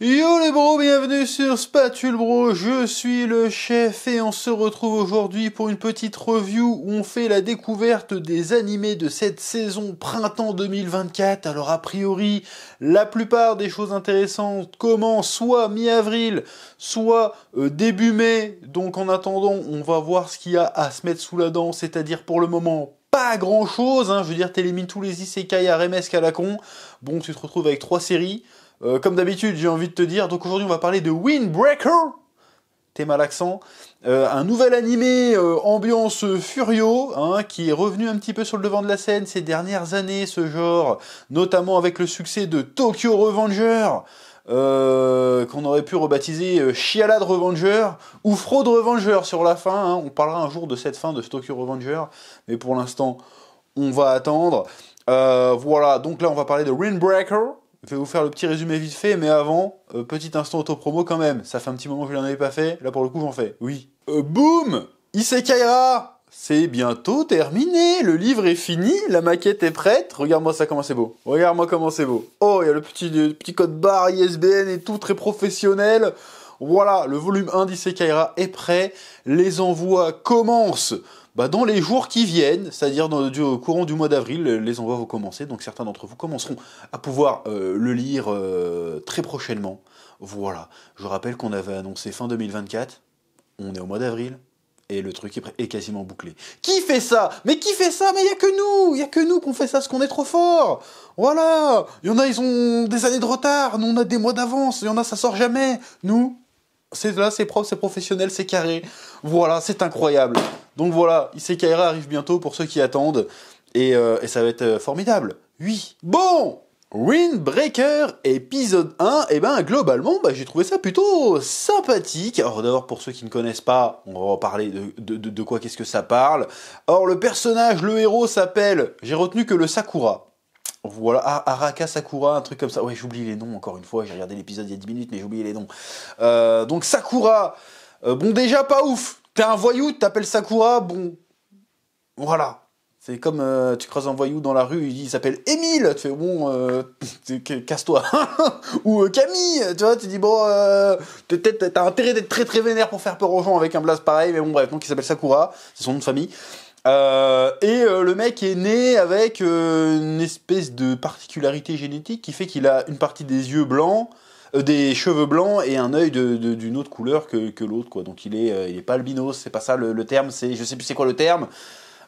Yo les bros, bienvenue sur Spatule Bro, je suis le chef et on se retrouve aujourd'hui pour une petite review où on fait la découverte des animés de cette saison printemps 2024. Alors a priori, la plupart des choses intéressantes commencent soit mi-avril, soit euh, début mai. Donc en attendant, on va voir ce qu'il y a à se mettre sous la dent, c'est-à-dire pour le moment pas grand chose, hein. je veux dire t'élimines tous les isekai à remesque à la con, bon tu te retrouves avec trois séries, euh, comme d'habitude, j'ai envie de te dire, donc aujourd'hui on va parler de Windbreaker, t'es mal accent, euh, un nouvel animé euh, ambiance furio, hein, qui est revenu un petit peu sur le devant de la scène ces dernières années, ce genre, notamment avec le succès de Tokyo Revenger, qu'on aurait pu rebaptiser Shiala Chialade Revenger ou Fraude Revenger sur la fin. Hein. On parlera un jour de cette fin de Tokyo Revenger, mais pour l'instant, on va attendre. voilà, donc là, on va parler de Windbreaker. Je vais vous faire le petit résumé vite fait, mais avant, euh, petit instant auto-promo quand même. Ça fait un petit moment que je n'en avais pas fait. Là, pour le coup, j'en fais. Oui. Euh, boum Isekaira C'est bientôt terminé. Le livre est fini. La maquette est prête. Regarde-moi ça, comment c'est beau. Regarde-moi comment c'est beau. Oh, il y a le petit, le petit code barre ISBN et tout, très professionnel. Voilà, le volume 1 d'Isekaira est prêt. Les envois commencent bah, dans les jours qui viennent, c'est-à-dire au courant du mois d'avril, les envois vont commencer, donc certains d'entre vous commenceront à pouvoir euh, le lire euh, très prochainement. Voilà, je rappelle qu'on avait annoncé fin 2024, on est au mois d'avril, et le truc est, quasiment bouclé. Qui fait ça Mais qui fait ça Mais il n'y a que nous Il n'y a que nous qu'on fait ça, parce qu'on est trop fort Voilà Il y en a, ils ont des années de retard, nous on a des mois d'avance, il y en a, ça sort jamais Nous, c'est là, c'est propre, c'est professionnel, c'est carré. Voilà, c'est incroyable donc voilà, Isekaira arrive bientôt pour ceux qui attendent, et, euh, ça va être euh, formidable. Oui. Bon Windbreaker épisode 1, et eh ben globalement bah, j'ai trouvé ça plutôt sympathique. Alors d'abord pour ceux qui ne connaissent pas, on va parler de, de, quoi qu'est-ce que ça parle. Or le personnage, le héros s'appelle, j'ai retenu que le Sakura. Voilà, Araka Sakura, un truc comme ça. Ouais j'oublie les noms encore une fois, j'ai regardé l'épisode il y a 10 minutes mais j'ai les noms. Euh, donc Sakura, bon déjà pas ouf, T'es un voyou, t'appelles Sakura, bon. Voilà. C'est comme euh, tu croises un voyou dans la rue, il, s'appelle Émile, tu fais bon, euh, casse-toi. Ou euh, Camille, tu vois, tu dis bon, t'as intérêt d'être très très vénère pour faire peur aux gens avec un blase pareil, mais bon bref, donc il s'appelle Sakura, c'est son nom de famille. et le mec est né avec une espèce de particularité génétique qui fait qu'il a une partie des yeux blancs, euh, des cheveux blancs et un œil d'une autre couleur que, l'autre, quoi. Donc il est, euh, est pas albinos, c'est pas ça le, terme, c'est, je sais plus c'est quoi le terme,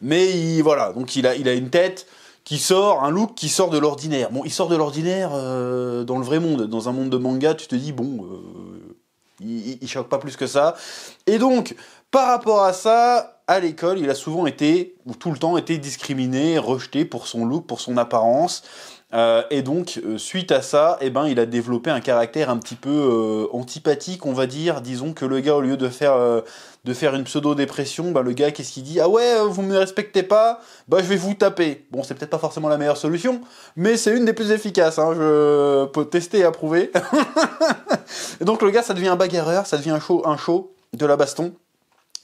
mais voilà, donc il a, il a une tête qui sort, un look qui sort de l'ordinaire. Bon, il sort de l'ordinaire euh, dans le vrai monde, dans un monde de manga, tu te dis, bon, il, il choque pas plus que ça. Et donc, par rapport à ça, à l'école, il a souvent été, ou tout le temps, été discriminé, rejeté pour son look, pour son apparence. Euh, et donc, euh, suite à ça, eh ben, il a développé un caractère un petit peu euh, antipathique, on va dire. Disons que le gars, au lieu de faire, une pseudo-dépression, bah, le gars, qu'est-ce qu'il dit Ah ouais, vous me respectez pas Bah, je vais vous taper. Bon, c'est peut-être pas forcément la meilleure solution, mais c'est une des plus efficaces. Hein. je peux tester et approuver. et donc, le gars, ça devient un bagarreur, ça devient un show, un show de la baston.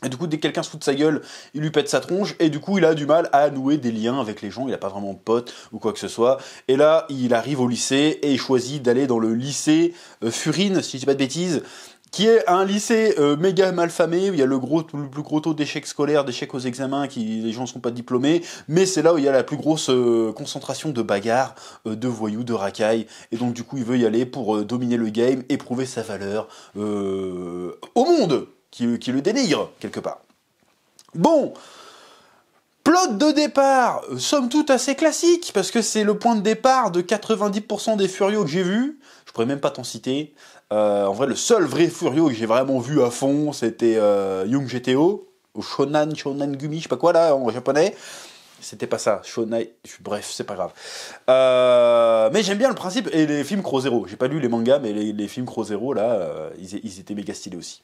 Et du coup, dès que quelqu'un se fout de sa gueule, il lui pète sa tronche, et du coup, il a du mal à nouer des liens avec les gens, il n'a pas vraiment de potes ou quoi que ce soit. Et là, il arrive au lycée, et il choisit d'aller dans le lycée euh, Furine, si je dis pas de bêtises, qui est un lycée euh, méga malfamé, où il y a le, gros, le plus gros taux d'échecs scolaires, d'échecs aux examens, qui les gens ne sont pas diplômés, mais c'est là où il y a la plus grosse euh, concentration de bagarres, de voyous, de racailles, et donc du coup il veut y aller pour dominer le game et prouver sa valeur au monde qui, le dénigre, quelque part. Bon, Plot de départ, somme toute assez classique, parce que c'est le point de départ de 90% des furios que j'ai vus. Je pourrais même pas t'en citer. Euh, en vrai, le seul vrai furio que j'ai vraiment vu à fond, c'était euh, Young GTO, ou Shonan, Shonan Gumi, je sais pas quoi là, en japonais. C'était pas ça, Shonai, bref, c'est pas grave. Euh, mais j'aime bien le principe, et les films Crow Zero. J'ai pas lu les mangas, mais les, films Crow Zero, là, ils, ils étaient méga stylés aussi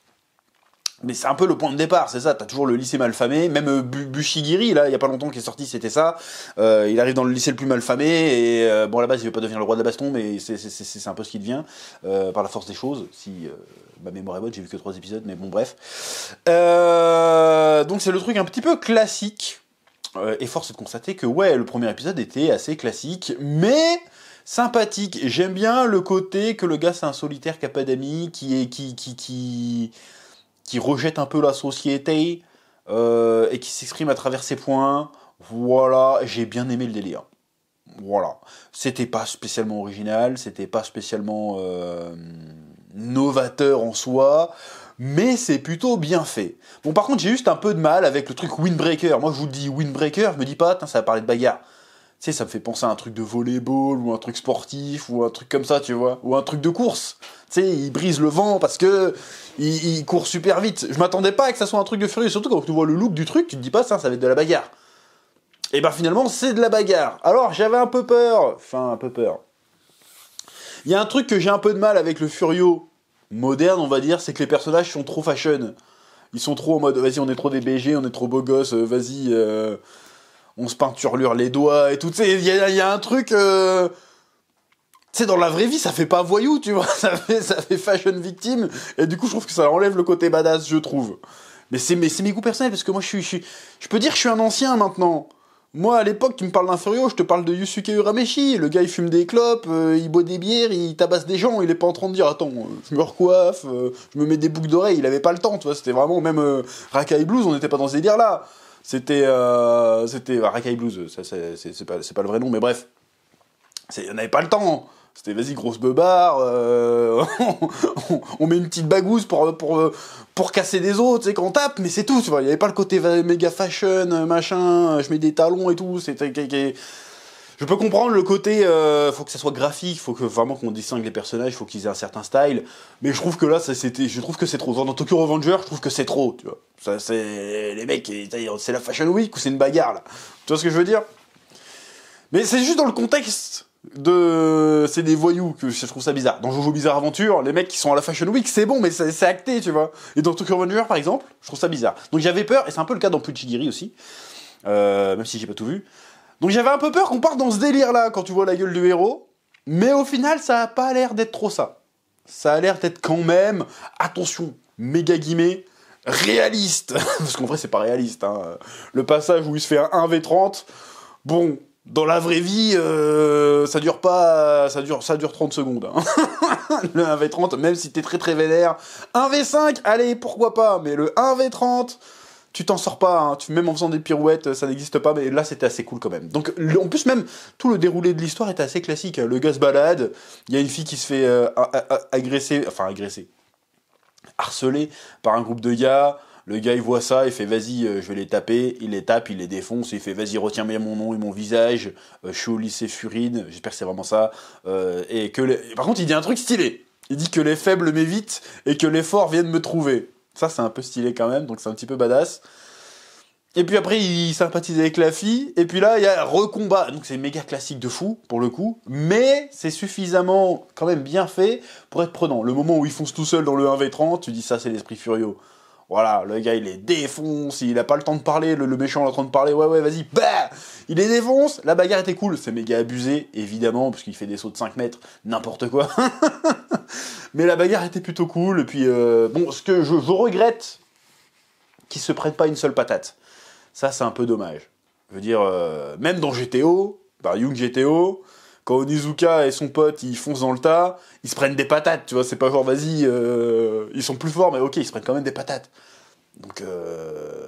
mais c'est un peu le point de départ, c'est ça. T'as toujours le lycée malfamé, même euh, Bushigiri là, il y a pas longtemps qu'il est sorti, c'était ça. Euh, il arrive dans le lycée le plus malfamé et euh, bon à la base il veut pas devenir le roi de la baston, mais c'est un peu ce qu'il devient par la force des choses. Si ma mémoire est bonne, j'ai vu que trois épisodes, mais bon bref. donc c'est le truc un petit peu classique. et force est de constater que ouais, le premier épisode était assez classique, mais sympathique. J'aime bien le côté que le gars c'est un solitaire qui a pas d'amis, qui est qui qui qui qui rejette un peu la société euh, et qui s'exprime à travers ses points. Voilà, j'ai bien aimé le délire. Voilà. C'était pas spécialement original, c'était pas spécialement euh, novateur en soi, mais c'est plutôt bien fait. Bon, par contre, j'ai juste un peu de mal avec le truc Windbreaker. Moi, je vous dis, Windbreaker, je me dis pas, ça va parler de bagarre sais, ça me fait penser à un truc de volleyball ou un truc sportif ou un truc comme ça, tu vois, ou un truc de course. Tu sais, il brise le vent parce que il, court super vite. Je m'attendais pas à que ça soit un truc de furieux, surtout quand tu vois le look du truc, tu te dis pas ça, ça va être de la bagarre. Et ben finalement, c'est de la bagarre. Alors j'avais un peu peur, enfin un peu peur. Il y a un truc que j'ai un peu de mal avec le Furio moderne, on va dire, c'est que les personnages sont trop fashion. Ils sont trop en mode, vas-y, on est trop des BG, on est trop beau gosse, euh, vas-y, euh, on se peinturlure les doigts et tout. Tu il y, a un truc. Euh, tu sais, dans la vraie vie, ça fait pas voyou, tu vois. Ça fait, ça fait fashion victime. Et du coup, je trouve que ça enlève le côté badass, je trouve. Mais c'est mes, goûts personnels, parce que moi, je suis, je peux dire que je suis un ancien maintenant. Moi, à l'époque, tu me parles d'un furio, je te parle de Yusuke Urameshi. Le gars, il fume des clopes, euh, il boit des bières, il tabasse des gens. Il est pas en train de dire Attends, euh, je me recoiffe, je me mets des boucles d'oreilles. Il avait pas le temps, tu vois. C'était vraiment, même Raka Rakai Blues, on n'était pas dans ces dires-là. C'était, euh, c'était bah, Rakai Blues, ça, c'est, pas, pas, le vrai nom, mais bref. on avait pas le temps. Hein. C'était vas-y, grosse beubard, euh, on, met une petite bagouze pour, pour, pour casser des autres, c'est qu'on tape, mais c'est tout, tu vois. Il n'y avait pas le côté méga fashion, machin, je mets des talons et tout, c'était je peux comprendre le côté, euh, faut que ça soit graphique, faut que vraiment qu'on distingue les personnages, faut qu'ils aient un certain style. Mais je trouve que là, ça, c'était, je trouve que c'est trop. Dans Tokyo Revenger, je trouve que c'est trop. Tu vois, ça c'est les mecs, c'est la Fashion Week ou c'est une bagarre là. Tu vois ce que je veux dire Mais c'est juste dans le contexte de, c'est des voyous que je trouve ça bizarre. Dans Jojo Bizarre Aventure, les mecs qui sont à la Fashion Week, c'est bon, mais c'est acté, tu vois. Et dans Tokyo Revenger, par exemple, je trouve ça bizarre. Donc j'avais peur, et c'est un peu le cas dans Puchigiri aussi, euh, même si j'ai pas tout vu. Donc j'avais un peu peur qu'on parte dans ce délire-là quand tu vois la gueule du héros, mais au final, ça n'a pas l'air d'être trop ça. Ça a l'air d'être quand même, attention, méga guillemets, réaliste. Parce qu'en vrai, c'est pas réaliste. Hein. Le passage où il se fait un 1v30, bon, dans la vraie vie, euh, ça dure pas, ça dure, ça dure 30 secondes. Hein. le 1v30, même si t'es très très vénère. 1v5, allez, pourquoi pas, mais le 1v30, tu t'en sors pas, hein. tu, même en faisant des pirouettes, ça n'existe pas, mais là c'était assez cool quand même. Donc en plus même, tout le déroulé de l'histoire est assez classique. Hein. Le gars se balade, il y a une fille qui se fait euh, agresser, enfin agresser, harcelée par un groupe de gars. Le gars, il voit ça, il fait vas-y, euh, je vais les taper. Il les tape, il les défonce. Il fait vas-y, retiens bien mon nom et mon visage. Euh, je suis au lycée Furine. J'espère que c'est vraiment ça. et que les... Par contre, il dit un truc stylé. Il dit que les faibles m'évitent et que les forts viennent me trouver. Ça, c'est un peu stylé quand même, donc c'est un petit peu badass. Et puis après, il sympathise avec la fille. Et puis là, il y a recombat. Donc c'est méga classique de fou, pour le coup. Mais c'est suffisamment, quand même, bien fait pour être prenant. Le moment où il fonce tout seul dans le 1v30, tu dis ça, c'est l'esprit furieux. Voilà, le gars, il les défonce, il a pas le temps de parler, le, méchant est en train de parler, ouais, ouais, vas-y, bah Il les défonce, la bagarre était cool, c'est méga abusé, évidemment, parce qu'il fait des sauts de 5 mètres, n'importe quoi. Mais la bagarre était plutôt cool, et puis, euh, bon, ce que je, regrette, qu'il se prête pas une seule patate. Ça, c'est un peu dommage. Je veux dire, euh, même dans GTO, bah, Young GTO, quand Onizuka et son pote ils foncent dans le tas, ils se prennent des patates, tu vois, c'est pas genre vas-y, euh, ils sont plus forts, mais ok, ils se prennent quand même des patates. Donc euh,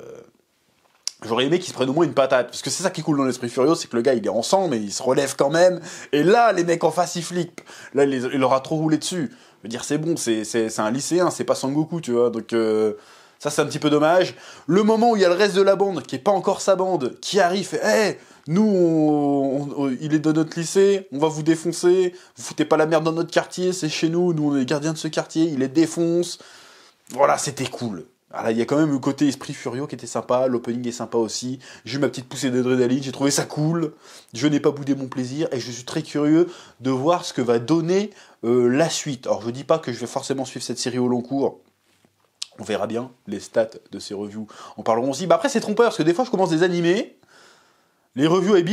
j'aurais aimé qu'ils se prennent au moins une patate, parce que c'est ça qui coule dans l'esprit furieux, c'est que le gars il est ensemble, sang, mais il se relève quand même, et là les mecs en face ils flippent, là il, aura trop roulé dessus. Je veux dire, c'est bon, c'est un lycéen, c'est pas Sangoku, tu vois, donc. Euh, ça, c'est un petit peu dommage. Le moment où il y a le reste de la bande, qui est pas encore sa bande, qui arrive, fait, nous, il est de notre lycée, on va vous défoncer, vous foutez pas la merde dans notre quartier, c'est chez nous, nous on est les gardiens de ce quartier, il les défonce. Voilà, c'était cool. Ah, il y a quand même le côté esprit furieux qui était sympa, l'opening est sympa aussi. J'ai eu ma petite poussée d'adrénaline, j'ai trouvé ça cool. Je n'ai pas boudé mon plaisir et je suis très curieux de voir ce que va donner euh, la suite. Alors, je dis pas que je vais forcément suivre cette série au long cours. On verra bien les stats de ces reviews. On parlera aussi. Bah après, c'est trompeur parce que des fois, je commence des animés les reviews est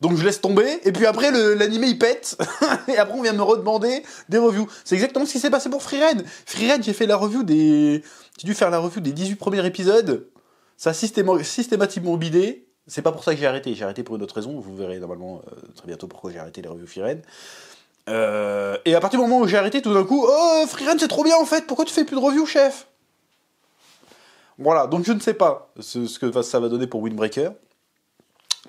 donc je laisse tomber, et puis après l'anime il pète, et après on vient me redemander des reviews. C'est exactement ce qui s'est passé pour Free Freeride, j'ai fait la review des. J'ai dû faire la review des 18 premiers épisodes. Ça a systématiquement bidé. C'est pas pour ça que j'ai arrêté, j'ai arrêté pour une autre raison, vous verrez normalement euh, très bientôt pourquoi j'ai arrêté les reviews Free euh, et à partir du moment où j'ai arrêté, tout d'un coup, oh Freeride c'est trop bien en fait, pourquoi tu fais plus de reviews chef Voilà, donc je ne sais pas ce que ça va donner pour Windbreaker.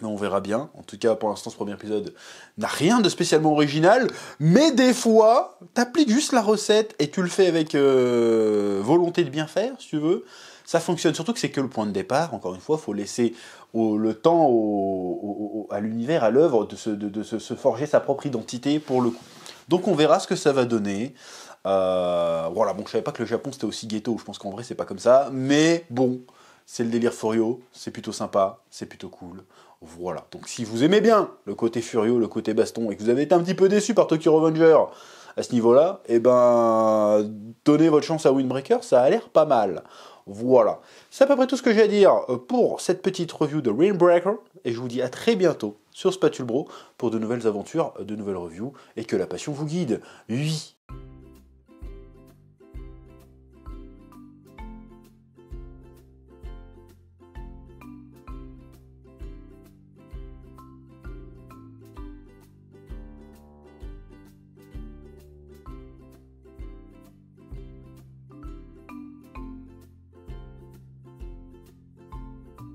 Mais on verra bien. En tout cas, pour l'instant, ce premier épisode n'a rien de spécialement original. Mais des fois, t'appliques juste la recette et tu le fais avec euh, volonté de bien faire, si tu veux. Ça fonctionne. Surtout que c'est que le point de départ. Encore une fois, faut laisser le temps à l'univers, à l'œuvre, de, se, forger sa propre identité pour le coup. Donc on verra ce que ça va donner. Euh, voilà, bon, je savais pas que le Japon c'était aussi ghetto. Je pense qu'en vrai, c'est pas comme ça. Mais bon c'est le délire Furio, c'est plutôt sympa, c'est plutôt cool. Voilà. Donc si vous aimez bien le côté Furio, le côté baston, et que vous avez été un petit peu déçu par Tokyo Revenger à ce niveau-là, eh ben, donnez votre chance à Windbreaker, ça a l'air pas mal. Voilà. C'est à peu près tout ce que j'ai à dire euh, pour cette petite review de Windbreaker, et je vous dis à très bientôt sur Spatule Bro pour de nouvelles aventures, de nouvelles reviews, et que la passion vous guide. Oui